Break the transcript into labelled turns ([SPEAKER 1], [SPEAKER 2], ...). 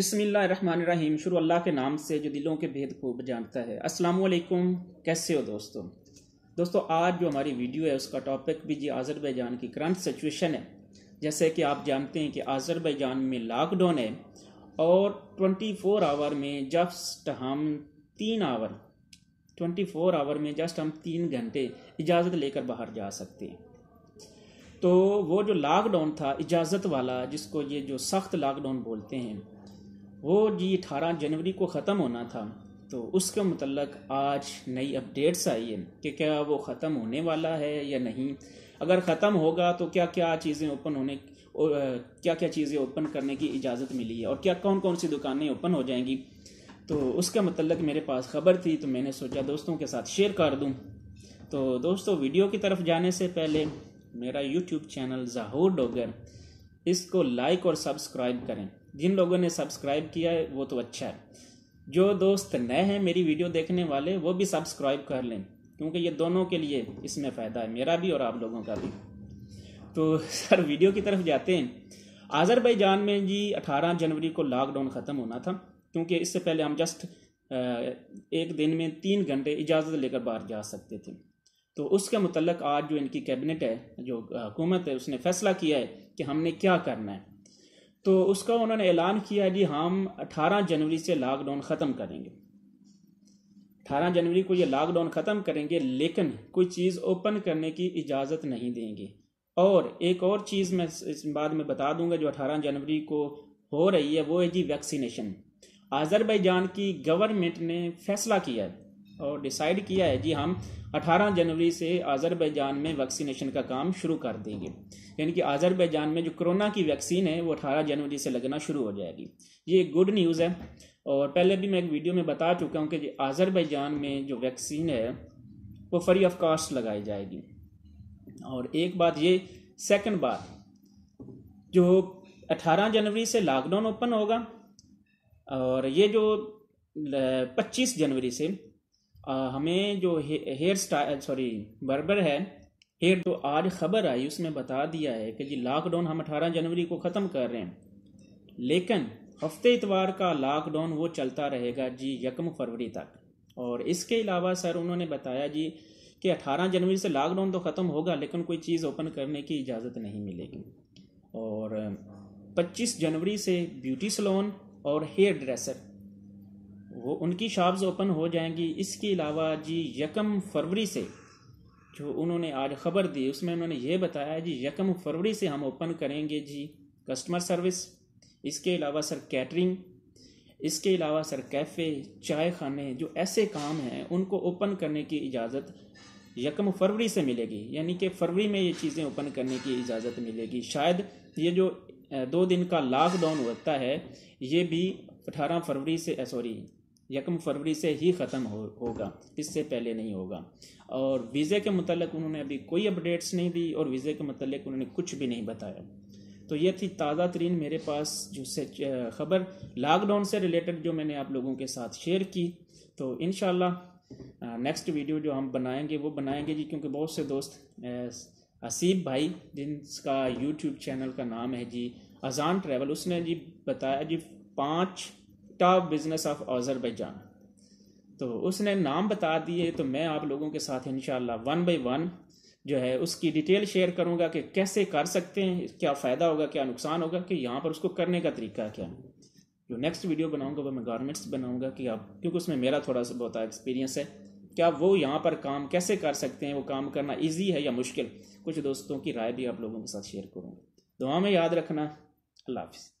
[SPEAKER 1] बिसमीम शुरू अल्लाह के नाम से जो दिलों के भेद को जानता है अस्सलाम वालेकुम कैसे हो दोस्तों दोस्तों आज जो हमारी वीडियो है उसका टॉपिक भी जी आज़रबैजान की करंट सिचुएशन है जैसे कि आप जानते हैं कि आज़रबैजान में लॉकडाउन है और 24 आवर में जस्ट हम तीन आवर 24 आवर में जस्ट हम तीन घंटे इजाज़त लेकर बाहर जा सकते हैं तो वो जो लॉकडाउन था इजाज़त वाला जिसको ये जो सख्त लॉकडाउन बोलते हैं वो जी अठारह जनवरी को ख़त्म होना था तो उसके मतलब आज नई अपडेट्स आई है कि क्या वो ख़त्म होने वाला है या नहीं अगर ख़त्म होगा तो क्या क्या चीज़ें ओपन होने और क्या क्या चीज़ें ओपन करने की इजाज़त मिली है और क्या कौन कौन सी दुकानें ओपन हो जाएंगी तो उसके मतलब मेरे पास ख़बर थी तो मैंने सोचा दोस्तों के साथ शेयर कर दूँ तो दोस्तों वीडियो की तरफ जाने से पहले मेरा यूट्यूब चैनल जहूर डोगर इसको लाइक और सब्सक्राइब करें जिन लोगों ने सब्सक्राइब किया है वो तो अच्छा है जो दोस्त नए हैं मेरी वीडियो देखने वाले वो भी सब्सक्राइब कर लें क्योंकि ये दोनों के लिए इसमें फ़ायदा है मेरा भी और आप लोगों का भी तो सर वीडियो की तरफ जाते हैं आज़रबैजान में जी 18 जनवरी को लॉकडाउन ख़त्म होना था क्योंकि इससे पहले हम जस्ट एक दिन में तीन घंटे इजाज़त लेकर बाहर जा सकते थे तो उसके मतलब आज जो इनकी कैबिनेट है जो हुकूमत है उसने फैसला किया है कि हमने क्या करना है तो उसका उन्होंने ऐलान किया जी हम 18 जनवरी से लॉकडाउन ख़त्म करेंगे 18 जनवरी को ये लॉकडाउन ख़त्म करेंगे लेकिन कोई चीज़ ओपन करने की इजाज़त नहीं देंगे और एक और चीज़ मैं इस बाद में बता दूंगा जो 18 जनवरी को हो रही है वो है जी वैक्सीनेशन आज़रबैजान की गवर्नमेंट ने फैसला किया है और डिसाइड किया है जी हम 18 जनवरी से आज़रबैजान में वैक्सीनेशन का काम शुरू कर देंगे यानी कि आज़रबैजान में जो कोरोना की वैक्सीन है वो 18 जनवरी से लगना शुरू हो जाएगी ये गुड न्यूज़ है और पहले भी मैं एक वीडियो में बता चुका हूँ कि आज़रबैजान में जो वैक्सीन है वो फ्री ऑफ कॉस्ट लगाई जाएगी और एक बात ये सेकंड बात जो 18 जनवरी से लॉकडाउन ओपन होगा और ये जो 25 जनवरी से हमें जो हे, हेयर स्टाइल सॉरी बर्बर है हेयर तो आज खबर आई उसमें बता दिया है कि जी लॉकडाउन हम 18 जनवरी को ख़त्म कर रहे हैं लेकिन हफ्ते इतवार का लॉकडाउन वो चलता रहेगा जी यकम फरवरी तक और इसके अलावा सर उन्होंने बताया जी कि 18 जनवरी से लॉकडाउन तो ख़त्म होगा लेकिन कोई चीज़ ओपन करने की इजाज़त नहीं मिलेगी और 25 जनवरी से ब्यूटी सलोन और हेयर ड्रेसर उनकी शॉप्स ओपन हो जाएंगी इसके अलावा जी यकम फरवरी से जो उन्होंने आज खबर दी उसमें उन्होंने ये बताया जी यकम फरवरी से हम ओपन करेंगे जी कस्टमर सर्विस इसके अलावा सर कैटरिंग इसके अलावा सर कैफ़े चाय खाने जो ऐसे काम हैं उनको ओपन करने की इजाज़त यकम फरवरी से मिलेगी यानी कि फरवरी में ये चीज़ें ओपन करने की इजाज़त मिलेगी शायद ये जो दो दिन का लॉकडाउन होता है ये भी अठारह फरवरी से सॉरी यकम फरवरी से ही ख़त्म हो होगा इससे पहले नहीं होगा और वीज़े के मतलब उन्होंने अभी कोई अपडेट्स नहीं दी और वीज़े के मतलब उन्होंने कुछ भी नहीं बताया तो ये थी ताज़ा तरीन मेरे पास जो से ख़बर लॉकडाउन से रिलेटेड जो मैंने आप लोगों के साथ शेयर की तो इन नेक्स्ट वीडियो जो हम बनाएंगे वो बनाएंगे जी क्योंकि बहुत से दोस्त असीब भाई जिनका यूट्यूब चैनल का नाम है जी अजान ट्रैवल उसने जी बताया जी पाँच टॉप बिजनेस ऑफ आज़रबैजान तो उसने नाम बता दिए तो मैं आप लोगों के साथ इन वन बाई वन जो है उसकी डिटेल शेयर करूंगा कि कैसे कर सकते हैं क्या फ़ायदा होगा क्या नुकसान होगा कि यहाँ पर उसको करने का तरीका क्या है जो नेक्स्ट वीडियो बनाऊंगा वो मैं गारमेंट्स बनाऊंगा कि आप क्योंकि उसमें मेरा थोड़ा सा बहुत एक्सपीरियंस है क्या वो यहाँ पर काम कैसे कर सकते हैं वो काम करना ईजी है या मुश्किल कुछ दोस्तों की राय भी आप लोगों के साथ शेयर करूँगा दुआ में याद रखना अल्लाह हाफिज़